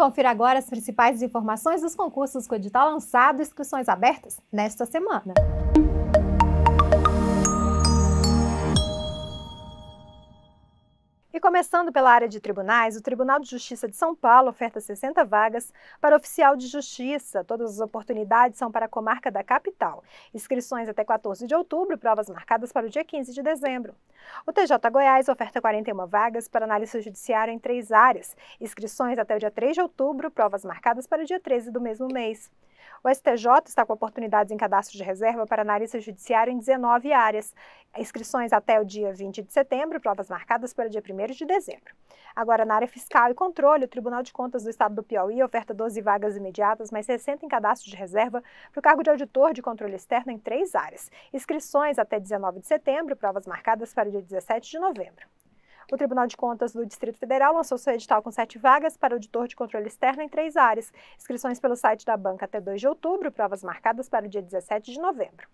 Confira agora as principais informações dos concursos que o edital lançado e inscrições abertas nesta semana. Começando pela área de tribunais, o Tribunal de Justiça de São Paulo oferta 60 vagas para oficial de justiça. Todas as oportunidades são para a comarca da capital. Inscrições até 14 de outubro, provas marcadas para o dia 15 de dezembro. O TJ Goiás oferta 41 vagas para analista judiciário em três áreas. Inscrições até o dia 3 de outubro, provas marcadas para o dia 13 do mesmo mês. O STJ está com oportunidades em cadastro de reserva para analista judiciário em 19 áreas. Inscrições até o dia 20 de setembro, provas marcadas para o dia 1 de dezembro. Agora, na área fiscal e controle, o Tribunal de Contas do Estado do Piauí oferta 12 vagas imediatas, mas 60 em cadastro de reserva para o cargo de auditor de controle externo em três áreas. Inscrições até 19 de setembro, provas marcadas para o dia 17 de novembro. O Tribunal de Contas do Distrito Federal lançou seu edital com sete vagas para auditor de controle externo em três áreas. Inscrições pelo site da banca até 2 de outubro, provas marcadas para o dia 17 de novembro.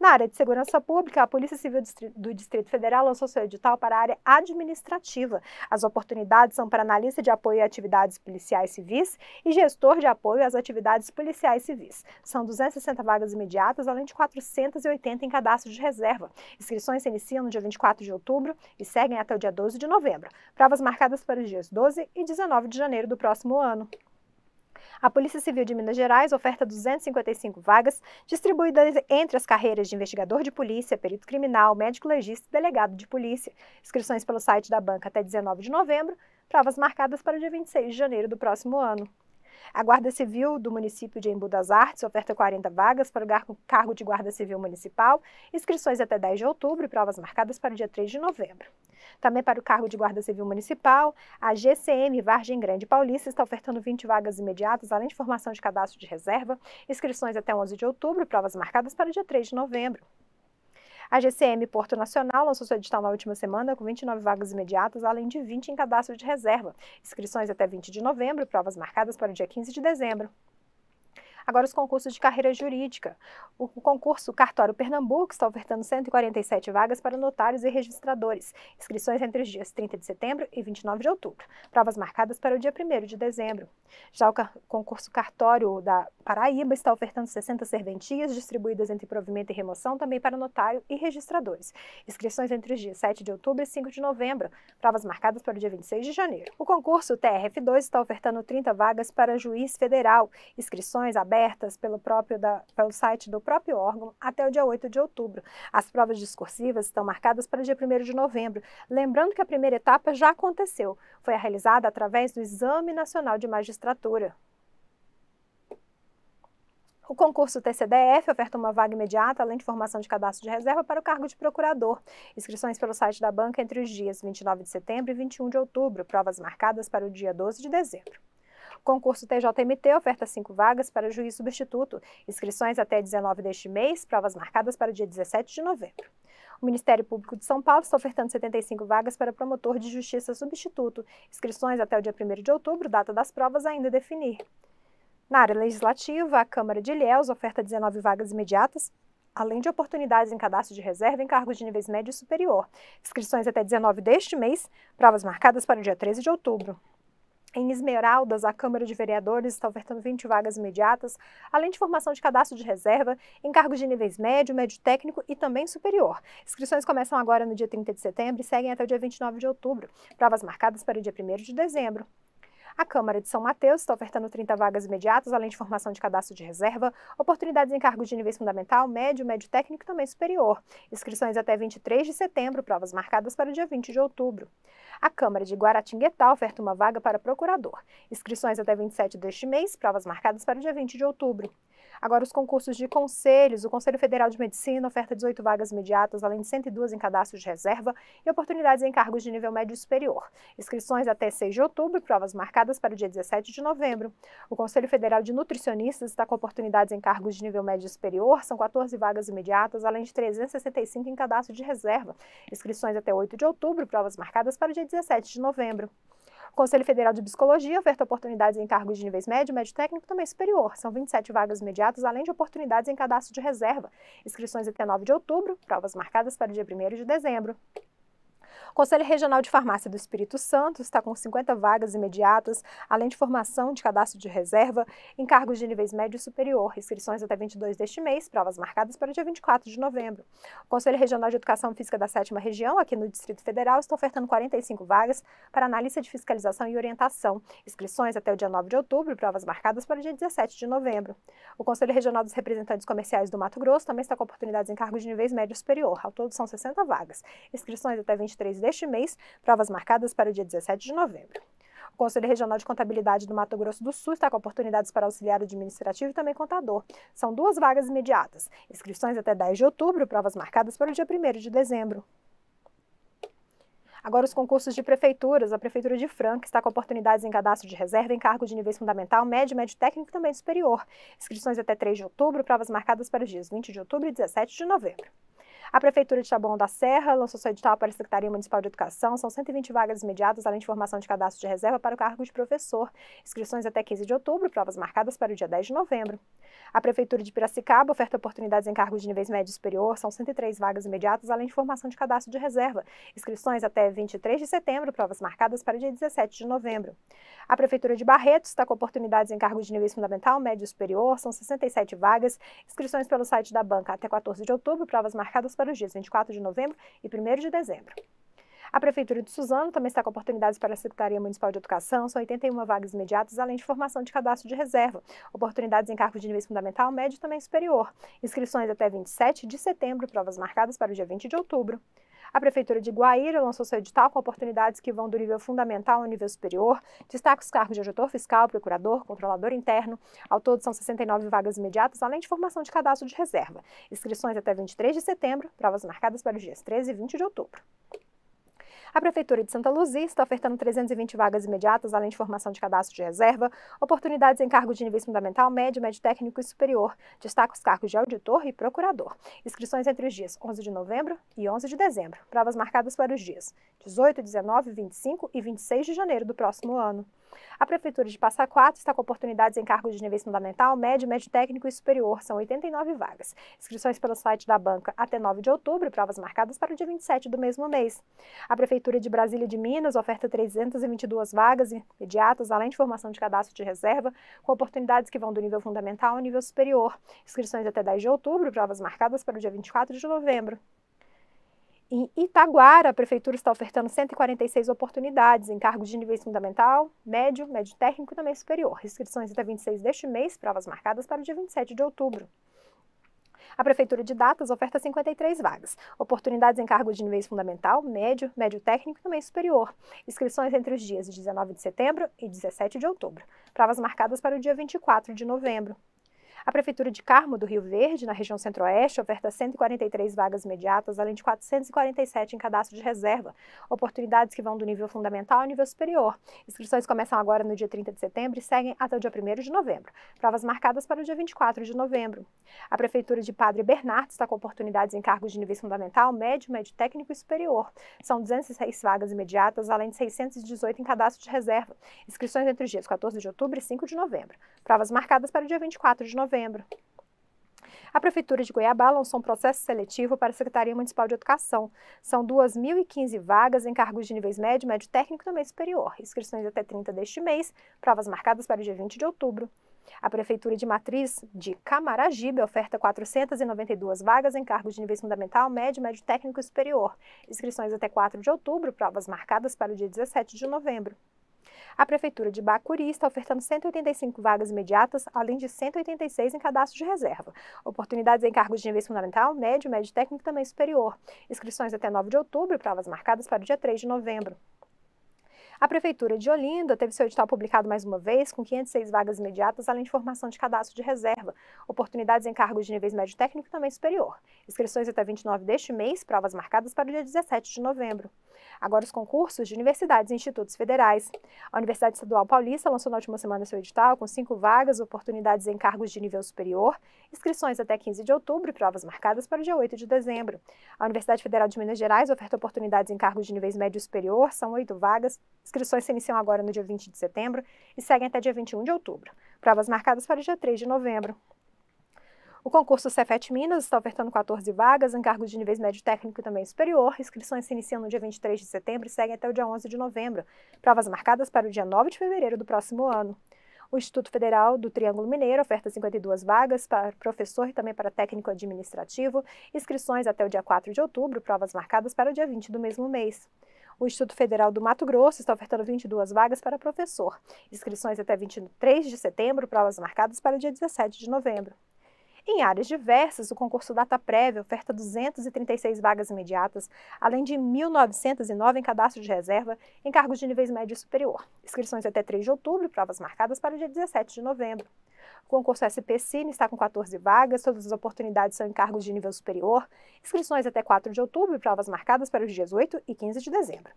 Na área de segurança pública, a Polícia Civil do Distrito Federal lançou seu edital para a área administrativa. As oportunidades são para analista de apoio a atividades policiais civis e gestor de apoio às atividades policiais civis. São 260 vagas imediatas, além de 480 em cadastro de reserva. Inscrições se iniciam no dia 24 de outubro e seguem até o dia 12 de novembro. Provas marcadas para os dias 12 e 19 de janeiro do próximo ano. A Polícia Civil de Minas Gerais oferta 255 vagas, distribuídas entre as carreiras de investigador de polícia, perito criminal, médico legista e delegado de polícia. Inscrições pelo site da banca até 19 de novembro, provas marcadas para o dia 26 de janeiro do próximo ano. A Guarda Civil do município de Embu das Artes oferta 40 vagas para o cargo de Guarda Civil Municipal, inscrições até 10 de outubro e provas marcadas para o dia 3 de novembro. Também para o cargo de Guarda Civil Municipal, a GCM Vargem Grande Paulista está ofertando 20 vagas imediatas, além de formação de cadastro de reserva, inscrições até 11 de outubro, provas marcadas para o dia 3 de novembro. A GCM Porto Nacional lançou seu edital na última semana com 29 vagas imediatas, além de 20 em cadastro de reserva. Inscrições até 20 de novembro, provas marcadas para o dia 15 de dezembro. Agora, os concursos de carreira jurídica. O concurso Cartório Pernambuco está ofertando 147 vagas para notários e registradores. Inscrições entre os dias 30 de setembro e 29 de outubro. Provas marcadas para o dia 1 de dezembro. Já o concurso Cartório da Paraíba está ofertando 60 serventias distribuídas entre provimento e remoção também para notário e registradores. Inscrições entre os dias 7 de outubro e 5 de novembro. Provas marcadas para o dia 26 de janeiro. O concurso TRF2 está ofertando 30 vagas para juiz federal. Inscrições abertas abertas pelo, próprio da, pelo site do próprio órgão até o dia 8 de outubro. As provas discursivas estão marcadas para o dia 1 de novembro. Lembrando que a primeira etapa já aconteceu. Foi realizada através do Exame Nacional de Magistratura. O concurso TCDF oferta uma vaga imediata, além de formação de cadastro de reserva para o cargo de procurador. Inscrições pelo site da banca entre os dias 29 de setembro e 21 de outubro, provas marcadas para o dia 12 de dezembro. Concurso TJMT oferta cinco vagas para juiz substituto. Inscrições até 19 deste mês, provas marcadas para o dia 17 de novembro. O Ministério Público de São Paulo está ofertando 75 vagas para promotor de justiça substituto. Inscrições até o dia 1 de outubro, data das provas ainda definir. Na área legislativa, a Câmara de Ilhéus oferta 19 vagas imediatas, além de oportunidades em cadastro de reserva em cargos de níveis médio e superior. Inscrições até 19 deste mês, provas marcadas para o dia 13 de outubro. Em Esmeraldas, a Câmara de Vereadores está ofertando 20 vagas imediatas, além de formação de cadastro de reserva, em cargos de níveis médio, médio técnico e também superior. Inscrições começam agora no dia 30 de setembro e seguem até o dia 29 de outubro. Provas marcadas para o dia 1 de dezembro. A Câmara de São Mateus está ofertando 30 vagas imediatas, além de formação de cadastro de reserva, oportunidades em cargos de níveis fundamental, médio, médio técnico e também superior. Inscrições até 23 de setembro, provas marcadas para o dia 20 de outubro. A Câmara de Guaratinguetá oferta uma vaga para procurador. Inscrições até 27 deste mês, provas marcadas para o dia 20 de outubro. Agora, os concursos de conselhos, o Conselho Federal de Medicina oferta 18 vagas imediatas, além de 102 em cadastro de reserva e oportunidades em cargos de nível médio superior. Inscrições até 6 de outubro e provas marcadas para o dia 17 de novembro. O Conselho Federal de Nutricionistas está com oportunidades em cargos de nível médio superior, são 14 vagas imediatas, além de 365 em cadastro de reserva. Inscrições até 8 de outubro, provas marcadas para o dia 17 de novembro. O Conselho Federal de Psicologia oferta oportunidades em cargos de níveis médio, médio técnico e também superior. São 27 vagas imediatas, além de oportunidades em cadastro de reserva. Inscrições até 9 de outubro, provas marcadas para o dia 1 de dezembro. O Conselho Regional de Farmácia do Espírito Santo está com 50 vagas imediatas, além de formação de cadastro de reserva em cargos de níveis médio e superior, inscrições até 22 deste mês, provas marcadas para o dia 24 de novembro. O Conselho Regional de Educação Física da 7 Região, aqui no Distrito Federal, está ofertando 45 vagas para analista de fiscalização e orientação, inscrições até o dia 9 de outubro, provas marcadas para o dia 17 de novembro. O Conselho Regional dos Representantes Comerciais do Mato Grosso também está com oportunidades em cargos de níveis médio e superior, ao todo são 60 vagas, inscrições até 23 finais deste mês, provas marcadas para o dia 17 de novembro. O Conselho Regional de Contabilidade do Mato Grosso do Sul está com oportunidades para auxiliar administrativo e também contador. São duas vagas imediatas. Inscrições até 10 de outubro, provas marcadas para o dia 1 de dezembro. Agora, os concursos de prefeituras. A Prefeitura de Franca está com oportunidades em cadastro de reserva em cargos de níveis fundamental, médio, médio técnico e também superior. Inscrições até 3 de outubro, provas marcadas para os dias 20 de outubro e 17 de novembro. A Prefeitura de Taboão da Serra lançou seu edital para a Secretaria Municipal de Educação. São 120 vagas imediatas, além de formação de cadastro de reserva para o cargo de professor. Inscrições até 15 de outubro, provas marcadas para o dia 10 de novembro. A Prefeitura de Piracicaba oferta oportunidades em cargos de níveis médio e superior. São 103 vagas imediatas, além de formação de cadastro de reserva. Inscrições até 23 de setembro, provas marcadas para o dia 17 de novembro. A Prefeitura de Barretos está com oportunidades em cargos de níveis fundamental, médio e superior. São 67 vagas. Inscrições pelo site da banca até 14 de outubro, provas marcadas para os dias 24 de novembro e 1 de dezembro. A Prefeitura de Suzano também está com oportunidades para a Secretaria Municipal de Educação, são 81 vagas imediatas, além de formação de cadastro de reserva, oportunidades em cargos de nível fundamental, médio e também superior. Inscrições até 27 de setembro, provas marcadas para o dia 20 de outubro. A Prefeitura de Guaíra lançou seu edital com oportunidades que vão do nível fundamental ao nível superior. Destaca os cargos de auditor fiscal, procurador, controlador interno. Ao todo, são 69 vagas imediatas, além de formação de cadastro de reserva. Inscrições até 23 de setembro, provas marcadas para os dias 13 e 20 de outubro. A Prefeitura de Santa Luzia está ofertando 320 vagas imediatas, além de formação de cadastro de reserva, oportunidades em cargos de nível fundamental, médio, médio técnico e superior. Destaca os cargos de auditor e procurador. Inscrições entre os dias 11 de novembro e 11 de dezembro. Provas marcadas para os dias 18, 19, 25 e 26 de janeiro do próximo ano. A Prefeitura de Passa Quatro está com oportunidades em cargos de nível fundamental, médio, médio técnico e superior. São 89 vagas. Inscrições pelo site da banca até 9 de outubro provas marcadas para o dia 27 do mesmo mês. A Prefeitura de Brasília de Minas oferta 322 vagas imediatas, além de formação de cadastro de reserva, com oportunidades que vão do nível fundamental ao nível superior. Inscrições até 10 de outubro, provas marcadas para o dia 24 de novembro. Em Itaguara, a prefeitura está ofertando 146 oportunidades em cargos de nível fundamental, médio, médio técnico e também superior. Inscrições até 26 deste mês, provas marcadas para o dia 27 de outubro. A Prefeitura de Datas oferta 53 vagas, oportunidades em cargos de nível fundamental, médio, médio técnico e também superior. Inscrições entre os dias 19 de setembro e 17 de outubro. Provas marcadas para o dia 24 de novembro. A Prefeitura de Carmo do Rio Verde, na região centro-oeste, oferta 143 vagas imediatas, além de 447 em cadastro de reserva. Oportunidades que vão do nível fundamental ao nível superior. Inscrições começam agora no dia 30 de setembro e seguem até o dia 1 de novembro. Provas marcadas para o dia 24 de novembro. A Prefeitura de Padre Bernardo está com oportunidades em cargos de nível fundamental, médio, médio técnico e superior. São 206 vagas imediatas, além de 618 em cadastro de reserva. Inscrições entre os dias 14 de outubro e 5 de novembro. Provas marcadas para o dia 24 de novembro novembro. A Prefeitura de Goiabá lançou um processo seletivo para a Secretaria Municipal de Educação. São 2.015 vagas em cargos de níveis médio, médio técnico e também superior. Inscrições até 30 deste mês, provas marcadas para o dia 20 de outubro. A Prefeitura de Matriz de Camaragibe oferta 492 vagas em cargos de nível fundamental, médio, médio técnico e superior. Inscrições até 4 de outubro, provas marcadas para o dia 17 de novembro. A Prefeitura de Bacuri está ofertando 185 vagas imediatas, além de 186 em cadastro de reserva. Oportunidades em cargos de nível fundamental, médio, médio técnico e também superior. Inscrições até 9 de outubro, provas marcadas para o dia 3 de novembro. A Prefeitura de Olinda teve seu edital publicado mais uma vez, com 506 vagas imediatas, além de formação de cadastro de reserva, oportunidades em cargos de níveis médio técnico e também superior. Inscrições até 29 deste mês, provas marcadas para o dia 17 de novembro. Agora, os concursos de universidades e institutos federais. A Universidade Estadual Paulista lançou na última semana seu edital com cinco vagas, oportunidades em cargos de nível superior, inscrições até 15 de outubro e provas marcadas para o dia 8 de dezembro. A Universidade Federal de Minas Gerais oferta oportunidades em cargos de níveis médio e superior, são oito vagas. Inscrições se iniciam agora no dia 20 de setembro e seguem até dia 21 de outubro. Provas marcadas para o dia 3 de novembro. O concurso Cefet Minas está ofertando 14 vagas em cargos de níveis médio técnico e também superior. Inscrições se iniciam no dia 23 de setembro e seguem até o dia 11 de novembro. Provas marcadas para o dia 9 de fevereiro do próximo ano. O Instituto Federal do Triângulo Mineiro oferta 52 vagas para professor e também para técnico administrativo. Inscrições até o dia 4 de outubro, provas marcadas para o dia 20 do mesmo mês. O Instituto Federal do Mato Grosso está ofertando 22 vagas para professor. Inscrições até 23 de setembro, provas marcadas para o dia 17 de novembro. Em áreas diversas, o concurso data prévia oferta 236 vagas imediatas, além de 1.909 em cadastro de reserva em cargos de níveis médio e superior. Inscrições até 3 de outubro, provas marcadas para o dia 17 de novembro. O concurso SPCine está com 14 vagas, todas as oportunidades são em cargos de nível superior. Inscrições até 4 de outubro e provas marcadas para os dias 8 e 15 de dezembro.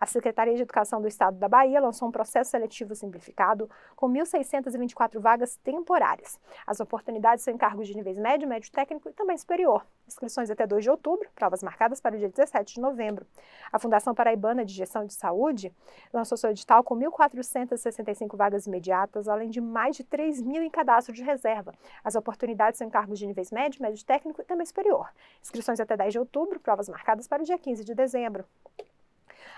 A Secretaria de Educação do Estado da Bahia lançou um processo seletivo simplificado com 1.624 vagas temporárias. As oportunidades são em cargos de níveis médio, médio técnico e também superior inscrições até 2 de outubro, provas marcadas para o dia 17 de novembro. A Fundação Paraibana de Gestão de Saúde lançou seu edital com 1.465 vagas imediatas, além de mais de 3 mil em cadastro de reserva. As oportunidades são em cargos de níveis médio, médio técnico e também superior. Inscrições até 10 de outubro, provas marcadas para o dia 15 de dezembro.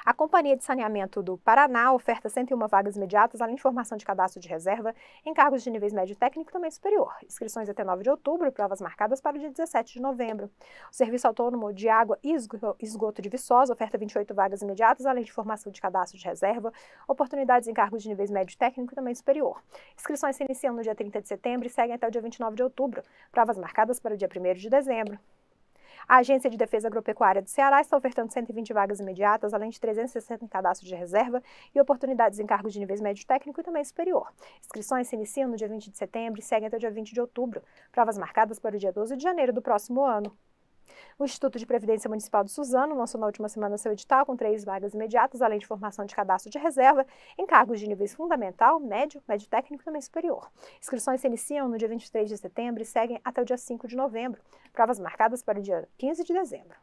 A Companhia de Saneamento do Paraná oferta 101 vagas imediatas, além de formação de cadastro de reserva em cargos de níveis médio técnico também superior. Inscrições até 9 de outubro, provas marcadas para o dia 17 de novembro. O Serviço Autônomo de Água e Esgoto de Viçosa oferta 28 vagas imediatas, além de formação de cadastro de reserva, oportunidades em cargos de níveis médio técnico também superior. Inscrições se iniciam no dia 30 de setembro e seguem até o dia 29 de outubro. Provas marcadas para o dia 1 de dezembro. A Agência de Defesa Agropecuária do Ceará está ofertando 120 vagas imediatas, além de 360 em cadastro de reserva e oportunidades em cargos de níveis médio técnico e também superior. Inscrições se iniciam no dia 20 de setembro e seguem até o dia 20 de outubro. Provas marcadas para o dia 12 de janeiro do próximo ano. O Instituto de Previdência Municipal de Suzano lançou na última semana seu edital com três vagas imediatas, além de formação de cadastro de reserva, em cargos de níveis fundamental, médio, médio técnico e também superior. Inscrições se iniciam no dia 23 de setembro e seguem até o dia 5 de novembro. Provas marcadas para o dia 15 de dezembro.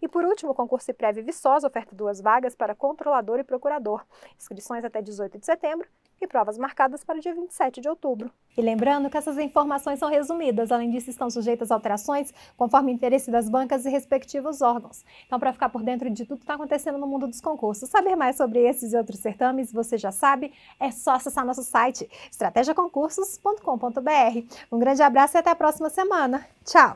E por último, o concurso prévio Viçosa oferta duas vagas para controlador e procurador. Inscrições até 18 de setembro e provas marcadas para o dia 27 de outubro. E lembrando que essas informações são resumidas, além disso, estão sujeitas a alterações conforme o interesse das bancas e respectivos órgãos. Então, para ficar por dentro de tudo que está acontecendo no mundo dos concursos, saber mais sobre esses e outros certames, você já sabe, é só acessar nosso site estratégiaconcursos.com.br. Um grande abraço e até a próxima semana. Tchau!